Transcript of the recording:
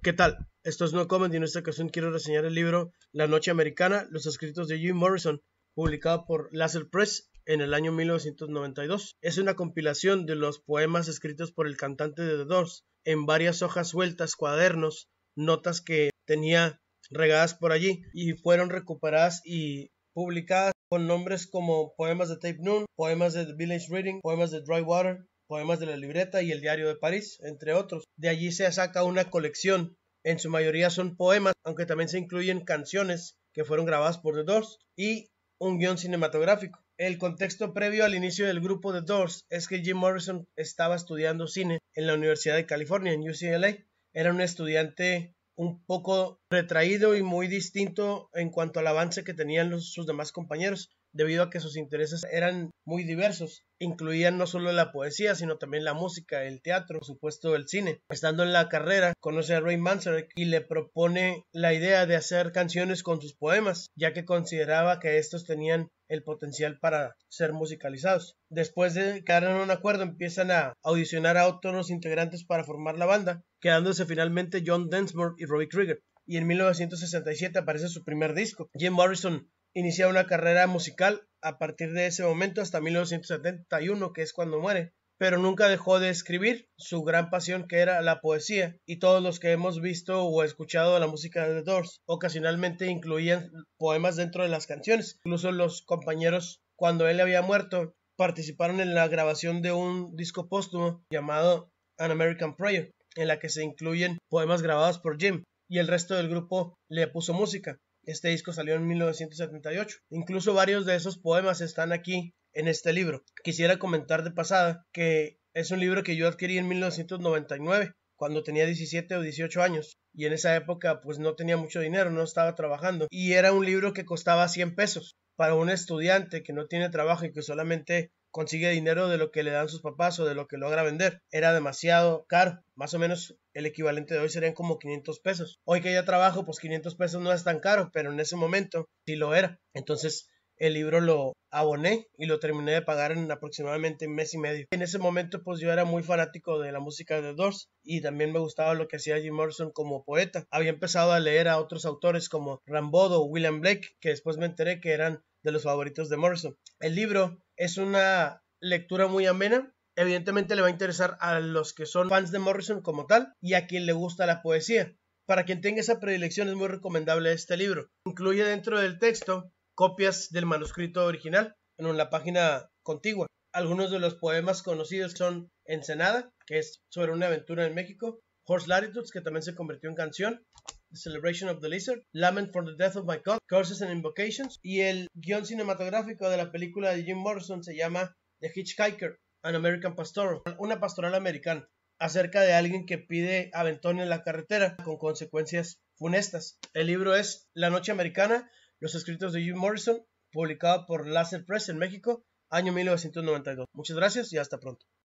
¿Qué tal? Esto es No Comment y en esta ocasión quiero reseñar el libro La Noche Americana, los escritos de Jim Morrison, publicado por Laser Press en el año 1992. Es una compilación de los poemas escritos por el cantante de The Doors en varias hojas sueltas, cuadernos, notas que tenía regadas por allí y fueron recuperadas y publicadas con nombres como poemas de Tape Noon, poemas de The Village Reading, poemas de Dry Water, poemas de la libreta y el diario de París, entre otros. De allí se saca una colección. En su mayoría son poemas, aunque también se incluyen canciones que fueron grabadas por The Doors y un guión cinematográfico. El contexto previo al inicio del grupo The Doors es que Jim Morrison estaba estudiando cine en la Universidad de California, en UCLA. Era un estudiante un poco retraído y muy distinto en cuanto al avance que tenían sus demás compañeros debido a que sus intereses eran muy diversos. Incluían no solo la poesía, sino también la música, el teatro, por supuesto el cine. Estando en la carrera, conoce a Ray Manzarek y le propone la idea de hacer canciones con sus poemas, ya que consideraba que estos tenían el potencial para ser musicalizados. Después de quedar en un acuerdo, empiezan a audicionar a otros integrantes para formar la banda, quedándose finalmente John Densmore y Robbie Krieger y en 1967 aparece su primer disco. Jim Morrison inició una carrera musical a partir de ese momento hasta 1971, que es cuando muere, pero nunca dejó de escribir su gran pasión que era la poesía, y todos los que hemos visto o escuchado la música de The Doors ocasionalmente incluían poemas dentro de las canciones, incluso los compañeros cuando él había muerto participaron en la grabación de un disco póstumo llamado An American Prayer, en la que se incluyen poemas grabados por Jim, y el resto del grupo le puso música. Este disco salió en 1978. Incluso varios de esos poemas están aquí en este libro. Quisiera comentar de pasada que es un libro que yo adquirí en 1999 cuando tenía 17 o 18 años y en esa época pues no tenía mucho dinero, no estaba trabajando y era un libro que costaba 100 pesos para un estudiante que no tiene trabajo y que solamente consigue dinero de lo que le dan sus papás o de lo que logra vender. Era demasiado caro. Más o menos el equivalente de hoy serían como 500 pesos. Hoy que ya trabajo, pues 500 pesos no es tan caro, pero en ese momento sí lo era. Entonces el libro lo aboné y lo terminé de pagar en aproximadamente un mes y medio. En ese momento pues yo era muy fanático de la música de Doors y también me gustaba lo que hacía Jim Morrison como poeta. Había empezado a leer a otros autores como Rambodo o William Blake, que después me enteré que eran de los favoritos de Morrison. El libro es una lectura muy amena. Evidentemente le va a interesar a los que son fans de Morrison como tal y a quien le gusta la poesía. Para quien tenga esa predilección es muy recomendable este libro. Incluye dentro del texto copias del manuscrito original en la página contigua. Algunos de los poemas conocidos son Ensenada, que es sobre una aventura en México, Horse Latitudes, que también se convirtió en canción, Celebration of the Lizard, Lament for the Death of My God, Curses and Invocations, y el guión cinematográfico de la película de Jim Morrison se llama The Hitchhiker, An American Pastoral, una pastoral americana, acerca de alguien que pide aventón en la carretera con consecuencias funestas. El libro es La Noche Americana, los escritos de Jim Morrison, publicado por Laser Press en México, año 1992. Muchas gracias y hasta pronto.